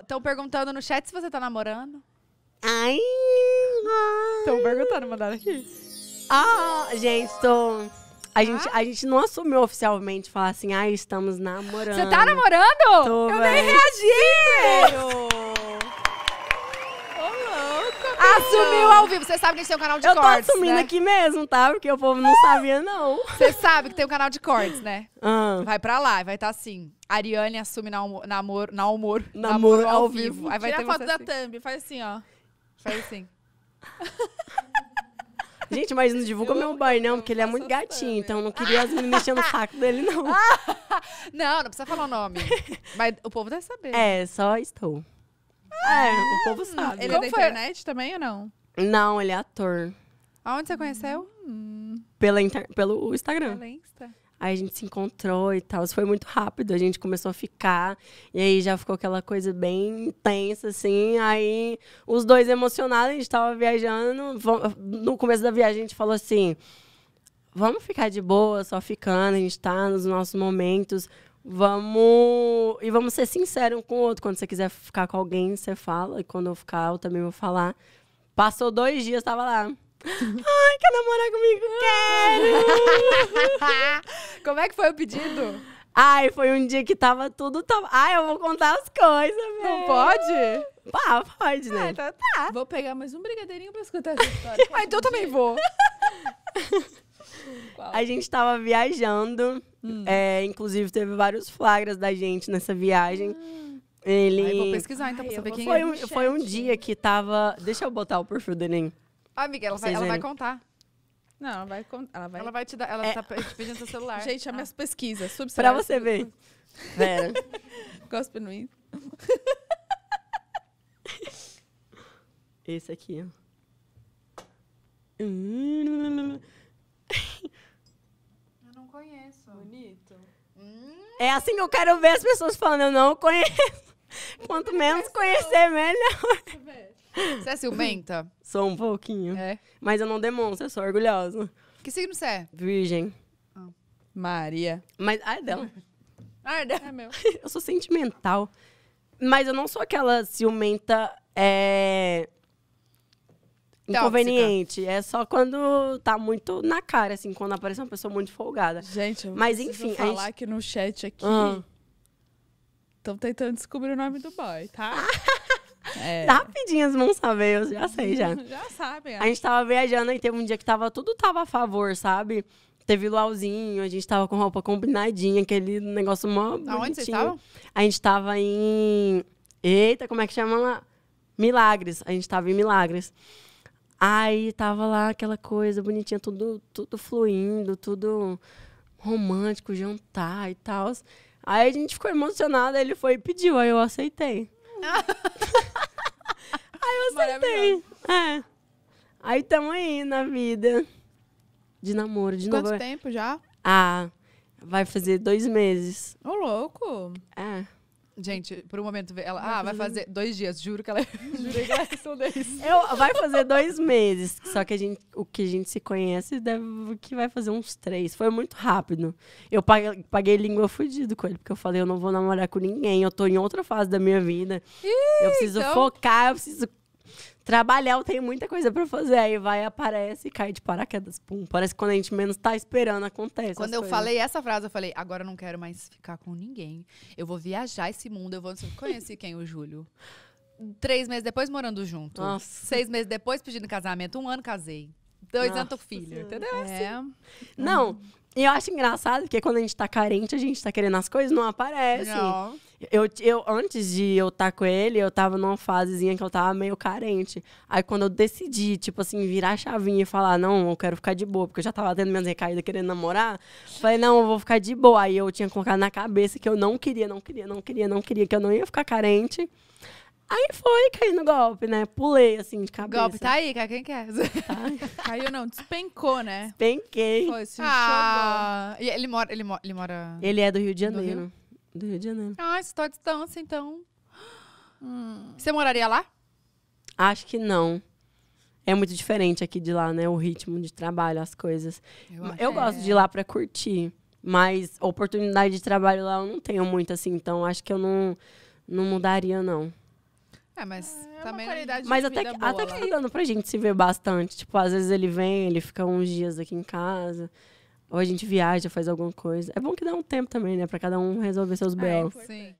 Estão perguntando no chat se você tá namorando. Ai! Estão perguntando, mandaram aqui. Ah, gente, tô. A gente, ah? a gente não assumiu oficialmente falar assim, ah, estamos namorando. Você tá namorando? Tô, eu véio. nem reagi! Assumiu ao vivo. Você sabe que a gente tem um canal de eu cortes. Eu tô assumindo né? aqui mesmo, tá? Porque o povo não sabia, não. Você sabe que tem um canal de cortes, né? Ah. Vai pra lá, vai estar tá assim. Ariane assume na humor, namoro, namoro ao, ao vivo. vivo. Aí vai Tira ter a foto da assim. thumb, faz assim, ó. Faz assim. Gente, mas não divulga eu, meu boy, não, porque ele é muito gatinho. Também. Então não queria as meninas enchendo o saco dele, não. não, não precisa falar o nome. Mas o povo deve saber. É, só estou. É, o povo ah, sabe. Ele Como é da foi? internet também ou não? Não, ele é ator. Aonde você conheceu? Hum. Pela inter... Pelo Instagram. Insta. Aí a gente se encontrou e tal. foi muito rápido. A gente começou a ficar. E aí já ficou aquela coisa bem intensa, assim. Aí os dois emocionados, a gente tava viajando. No começo da viagem, a gente falou assim: vamos ficar de boa, só ficando. A gente tá nos nossos momentos. Vamos. E vamos ser sinceros um com o outro. Quando você quiser ficar com alguém, você fala. E quando eu ficar, eu também vou falar. Passou dois dias, tava lá. Ai, quer namorar comigo? Quero! Como é que foi o pedido? Ai, foi um dia que tava tudo. Tava... Ai, eu vou contar as coisas, velho. Não pode? Pá, pode, né? Ah, então tá. Vou pegar mais um brigadeirinho pra escutar essa história. mas ah, então eu também vou. Qual? A gente tava viajando. Hum. É, inclusive, teve vários flagras da gente nessa viagem. Hum. Ele. vou pesquisar então Ai, pra saber quem foi é. Um, foi um dia que tava. Deixa eu botar o perfil do Enem. Ah, amiga, ela, vai, ela vai contar. Não, ela vai, ela vai. Ela vai te dar. Ela é. tá pedindo seu celular. Gente, as é ah. Tá. minhas pesquisas. Pra você ver. Vera. Gosto no Insta. Esse aqui, ó. Hum, hum, hum, conheço. Bonito. Hum. É assim que eu quero ver as pessoas falando, eu não conheço. Quanto menos conhecer, melhor. Você é ciumenta? Sou um pouquinho. É. Mas eu não demonstro, eu sou orgulhosa. Que signo você é? Virgem. Ah. Maria. Mas. Ah, é dela. Ah, é dela. É meu. eu sou sentimental. Mas eu não sou aquela ciumenta. É inconveniente. É só quando tá muito na cara, assim, quando aparece uma pessoa muito folgada. Gente, eu Mas, enfim, falar gente... que no chat aqui. Estão ah. tentando descobrir o nome do boy, tá? É. Rapidinho as mãos saber, eu já sei já. já sabem. A gente tava viajando e teve um dia que tava, tudo tava a favor, sabe? Teve luauzinho, a gente tava com roupa combinadinha, aquele negócio mó Aonde bonitinho. vocês estavam? A gente tava em... Eita, como é que chama lá? Milagres. A gente tava em Milagres. Aí tava lá aquela coisa bonitinha, tudo, tudo fluindo, tudo romântico, jantar e tal. Aí a gente ficou emocionada, ele foi e pediu, aí eu aceitei. aí eu aceitei. É. Aí tamo aí na vida. De namoro, de Quanto novo. Quanto tempo já? Ah, vai fazer dois meses. Ô, louco! É, Gente, por um momento, ela. ah, vai fazer dois dias. Juro que ela. Jurei que ela são dez. Eu, vai fazer dois meses. Só que a gente, o que a gente se conhece deve que vai fazer uns três. Foi muito rápido. Eu paguei, paguei língua fudido com ele, porque eu falei, eu não vou namorar com ninguém, eu tô em outra fase da minha vida. Ih, eu preciso então... focar, eu preciso trabalhar, eu tenho muita coisa para fazer. Aí vai, aparece e cai de paraquedas. Pum, parece que quando a gente menos tá esperando, acontece. Quando eu coisas. falei essa frase, eu falei, agora eu não quero mais ficar com ninguém. Eu vou viajar esse mundo, eu vou. Conheci quem? O Júlio três meses depois morando junto. Nossa. Seis meses depois pedindo casamento. Um ano casei. Dois Nossa, anos filho. Entendeu? É. Assim. É. Não. E eu acho engraçado, porque quando a gente tá carente, a gente tá querendo as coisas, não aparece. Não. Eu, eu, antes de eu estar tá com ele, eu tava numa fasezinha que eu tava meio carente. Aí quando eu decidi, tipo assim, virar a chavinha e falar, não, eu quero ficar de boa, porque eu já tava tendo minhas recaídas querendo namorar, falei, não, eu vou ficar de boa. Aí eu tinha colocado na cabeça que eu não queria, não queria, não queria, não queria, que eu não ia ficar carente. Aí foi, caí no golpe, né? Pulei, assim, de cabeça. Golpe tá aí, cai quem quer. Tá. Caiu não, despencou, né? Despenquei. Foi, se ah, e ele mora, ele, mora, ele mora... Ele é do Rio de Janeiro do Rio de Janeiro. Ah, estou à distância, então. Hum. Você moraria lá? Acho que não. É muito diferente aqui de lá, né? O ritmo de trabalho, as coisas. Eu, eu gosto de ir é. lá para curtir, mas oportunidade de trabalho lá eu não tenho muito, assim. Então, acho que eu não, não mudaria, não. É, mas é, é também Mas até, que, até que né? tá dando pra gente se ver bastante. Tipo, às vezes ele vem, ele fica uns dias aqui em casa. Ou a gente viaja, faz alguma coisa. É bom que dá um tempo também, né? Pra cada um resolver seus B.O. É, sim.